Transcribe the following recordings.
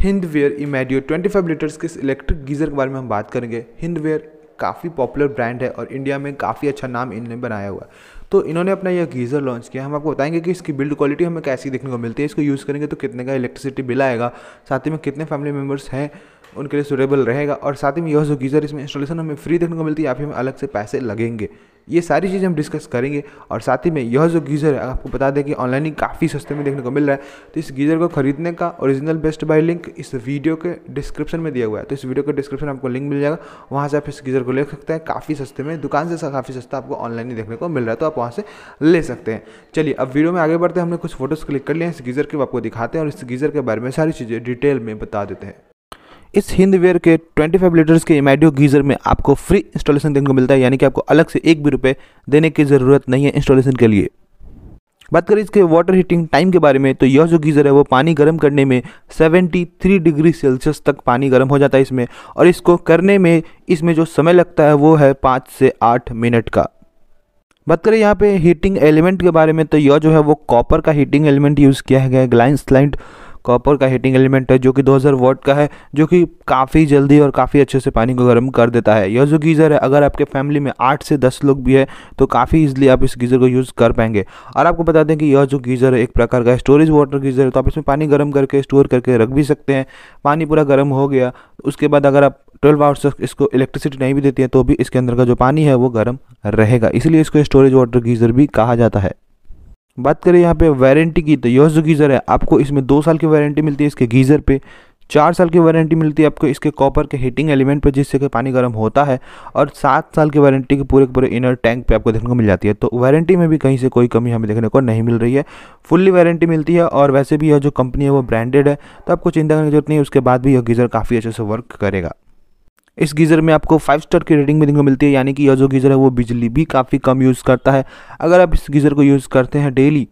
Hindware इमेडियो 25 litres के इस electric geyser के बारे में हम बात करेंगे हिंदवेयर काफ़ी पॉपुलर ब्रांड है और इंडिया में काफ़ी अच्छा नाम इन्होंने बनाया हुआ तो इन्होंने अपना यह गीज़र लॉन्च किया हम आपको बताएंगे कि इसकी बिल्ड क्वालिटी हमें कैसी देखने को मिलती है इसको यूज़ करेंगे तो कितने का इलेक्ट्रिसिटी बिल आएगा साथ ही में कितने फैमिली मेम्बर्स हैं उनके लिए सुटेबल रहेगा और साथ ही में यह जो गीज़र इसमें इंस्टॉलेशन हमें फ्री देखने को मिलती है या फिर हमें अलग से पैसे लगेंगे ये सारी चीज़ें हम डिस्कस करेंगे और साथ ही में यह जो गीज़र है आपको बता दें कि ऑनलाइन ही काफ़ी सस्ते में देखने को मिल रहा है तो इस गीज़र को खरीदने का ओरिजिनल बेस्ट बाय लिंक इस वीडियो के डिस्क्रिप्शन में दिया हुआ है तो इस वीडियो के डिस्क्रिप्शन आपको लिंक मिल जाएगा वहाँ से आप इस गीज़र को ले सकते हैं काफ़ी सस्ते में दुकान से काफ़ी सस्ता आपको ऑनलाइन ही देखने को मिल रहा है तो आप वहाँ से ले सकते हैं चलिए अब वीडियो में आगे बढ़ते हैं हमने कुछ फोटोज़ क्लिक कर लिए हैं इस गीज़र के आपको दिखाते हैं और इस गीज़र के बारे में सारी चीज़ें डिटेल में बता देते हैं इस हिंदवेयर के 25 फाइव लीटर्स के इमेडियो गीज़र में आपको फ्री इंस्टॉलेशन देने को मिलता है यानी कि आपको अलग से एक भी रुपये देने की ज़रूरत नहीं है इंस्टॉलेशन के लिए बात करें इसके वाटर हीटिंग टाइम के बारे में तो यह जो गीज़र है वो पानी गर्म करने में 73 डिग्री सेल्सियस तक पानी गर्म हो जाता है इसमें और इसको करने में इसमें जो समय लगता है वो है पाँच से आठ मिनट का बात करें यहाँ पे हीटिंग एलिमेंट के बारे में तो यह जो है वो कॉपर का हीटिंग एलिमेंट यूज़ किया गया है ग्लाइंस स्लाइड कॉपर का हीटिंग एलिमेंट है जो कि 2000 वाट का है जो कि काफ़ी जल्दी और काफ़ी अच्छे से पानी को गर्म कर देता है यह जो गीज़र है अगर आपके फैमिली में आठ से दस लोग भी है तो काफ़ी ईजिली आप इस गीज़र को यूज़ कर पाएंगे और आपको बता दें कि यह जो गीज़र है एक प्रकार का स्टोरेज वाटर गीज़र है तो आप इसमें पानी गर्म करके स्टोर करके रख भी सकते हैं पानी पूरा गर्म हो गया उसके बाद अगर आप ट्वेल्व आवर्स तक इसको इलेक्ट्रिसिटी नहीं भी देती है तो भी इसके अंदर का जो पानी है वो गर्म रहेगा इसलिए इसको स्टोरेज वाटर गीज़र भी कहा जाता है बात करें यहाँ पे वारंटी की तो यह जो गीज़र है आपको इसमें दो साल की वारंटी मिलती है इसके गीज़र पे चार साल की वारंटी मिलती है आपको इसके कॉपर के हीटिंग एलिमेंट पर जिससे कि पानी गर्म होता है और सात साल की वारंटी के पूरे के पूरे इनर टैंक पे आपको देखने को मिल जाती है तो वारंटी में भी कहीं से कोई कमी हमें देखने को नहीं मिल रही है फुल्ली वारंटी मिलती है और वैसे भी यह जो कंपनी है वो ब्रांडेड है तो आपको चिंता करने की जरूरत नहीं है उसके बाद भी यह गीज़र काफ़ी अच्छे से वर्क करेगा इस गीज़र में आपको फाइव स्टार की रेटिंग भी देखने को मिलती है यानी कि यह जो गीज़र है वो बिजली भी काफ़ी कम यूज़ करता है अगर आप इस गीज़र को यूज़ करते हैं डेली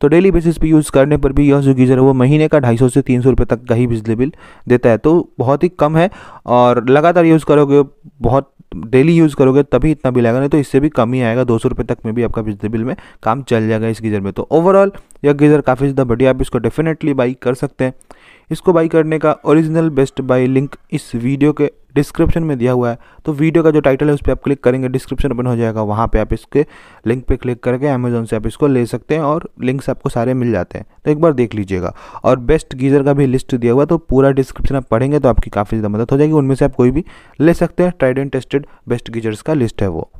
तो डेली बेसिस पे यूज़ करने पर भी यह जो गीज़र है वो महीने का ढाई सौ से तीन सौ रुपये तक का ही बिजली बिल देता है तो बहुत ही कम है और लगातार यूज़ करोगे बहुत डेली यूज़ करोगे तभी इतना बिल आएगा नहीं तो इससे भी कम ही आएगा दो सौ रुपये तक में भी आपका बिजली बिल में काम चल जाएगा इस गीज़र में तो ओवरऑल यह गीज़र काफ़ी ज़्यादा बढ़िया आप इसको डेफिनेटली बाई कर सकते हैं इसको बाई करने का ओरिजिनल बेस्ट बाई लिंक इस वीडियो के डिस्क्रिप्शन में दिया हुआ है तो वीडियो का जो टाइटल है उस पर आप क्लिक करेंगे डिस्क्रिप्शन ओपन हो जाएगा वहाँ पे आप इसके लिंक पे क्लिक करके अमेजोन से आप इसको ले सकते हैं और लिंक्स आपको सारे मिल जाते हैं तो एक बार देख लीजिएगा और बेस्ट गीज़र का भी लिस्ट दिया हुआ तो पूरा डिस्क्रिप्शन आप पढ़ेंगे तो आपकी काफ़ी ज़्यादा मदद हो जाएगी उनमें से आप कोई भी ले सकते हैं tried and tested best geysers का लिस्ट है वो